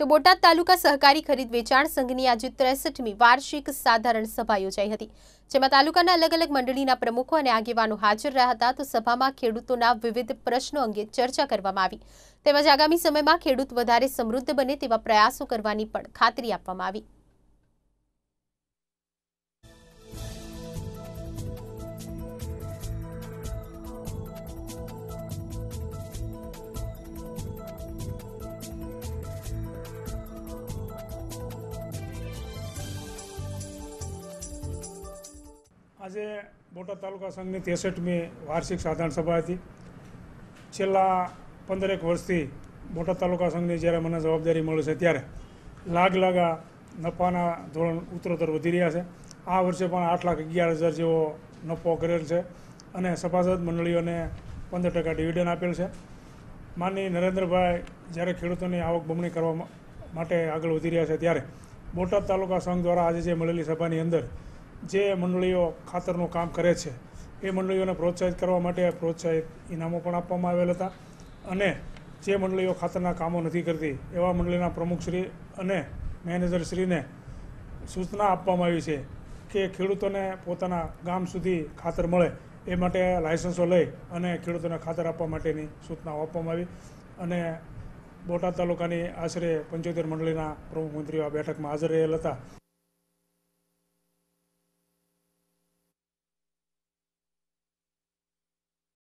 તો બોટાદ તાલુકા સહકારી ખરીદ વેચાણ સંઘની આજે ત્રેસઠમી વાર્ષિક સાધારણ સભા યોજાઈ હતી જેમાં તાલુકાના અલગ અલગ મંડળીના પ્રમુખો અને આગેવાનો હાજર રહ્યા હતા તો સભામાં ખેડૂતોના વિવિધ પ્રશ્નો અંગે ચર્ચા કરવામાં આવી તેમજ આગામી સમયમાં ખેડૂત વધારે સમૃદ્ધ બને તેવા પ્રયાસો કરવાની પણ ખાતરી આપવામાં આવી આજે બોટાદ તાલુકા સંઘની ત્રેસઠમી વાર્ષિક સાધારણ સભા હતી છેલ્લા પંદરેક વર્ષથી બોટાદ તાલુકા સંઘની જ્યારે મને જવાબદારી મળે છે ત્યારે લાગ લાગા નફાના ધોરણ ઉત્તરોત્તર વધી રહ્યા છે આ વર્ષે પણ આઠ લાખ અગિયાર હજાર જેવો નફો કરેલ છે અને સભાસદ મંડળીઓને પંદર ટકા ડિવિડન્ડ આપેલ છે માનની નરેન્દ્રભાઈ જ્યારે ખેડૂતોની આવક બમણી કરવા માટે આગળ વધી રહ્યા છે ત્યારે બોટાદ તાલુકા સંઘ દ્વારા આજે જે મળેલી સભાની અંદર જે મંડળીઓ ખાતરનું કામ કરે છે એ મંડળીઓને પ્રોત્સાહિત કરવા માટે પ્રોત્સાહિત ઇનામો પણ આપવામાં આવેલ હતા અને જે મંડળીઓ ખાતરના કામો નથી કરતી એવા મંડળીના પ્રમુખશ્રી અને મેનેજરશ્રીને સૂચના આપવામાં આવી છે કે ખેડૂતોને પોતાના ગામ સુધી ખાતર મળે એ માટે લાયસન્સો લઈ અને ખેડૂતોને ખાતર આપવા માટેની સૂચનાઓ આપવામાં આવી અને બોટાદ તાલુકાની આશરે પંચોતેર મંડળીના પ્રમુખ મંત્રીઓ આ બેઠકમાં હાજર રહેલ હતા